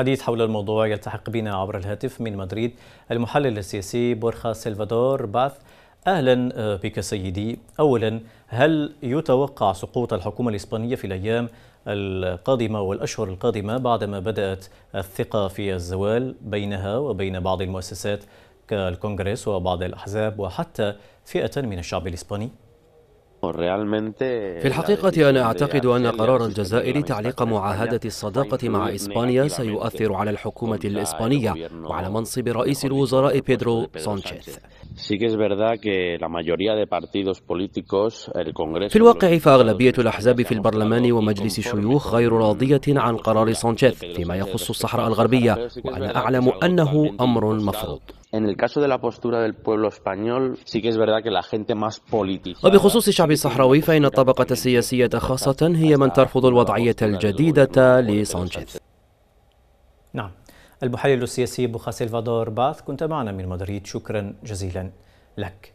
حديث حول الموضوع يلتحق بنا عبر الهاتف من مدريد المحلل السياسي بورخا سلفادور باث اهلا آه، بك سيدي اولا هل يتوقع سقوط الحكومه الاسبانيه في الايام القادمه والاشهر القادمه بعدما بدات الثقه في الزوال بينها وبين بعض المؤسسات كالكونغرس وبعض الاحزاب وحتى فئه من الشعب الاسباني؟ في الحقيقة أنا أعتقد أن قرار الجزائر تعليق معاهدة الصداقة مع إسبانيا سيؤثر على الحكومة الإسبانية وعلى منصب رئيس الوزراء بيدرو سانشيز Sí que es verdad que la mayoría de partidos políticos, el Congreso. في الواقع فأغلبية الأحزاب في البرلمان ومجلس الشيوخ غير راضية عن قرار سانشيز فيما يخص الصحراء الغربية، وأنا أعلم أنه أمر مفروض. En el caso de la postura del pueblo español, sí que es verdad que la gente más politizada. وبخصوص الشعب الصحراوي فإن الطبقة السياسية خاصة هي من ترفض الوضعية الجديدة لسانشيز. نعم. المحلل السياسي بوخا سلفادور باث كنت معنا من مدريد شكرا جزيلا لك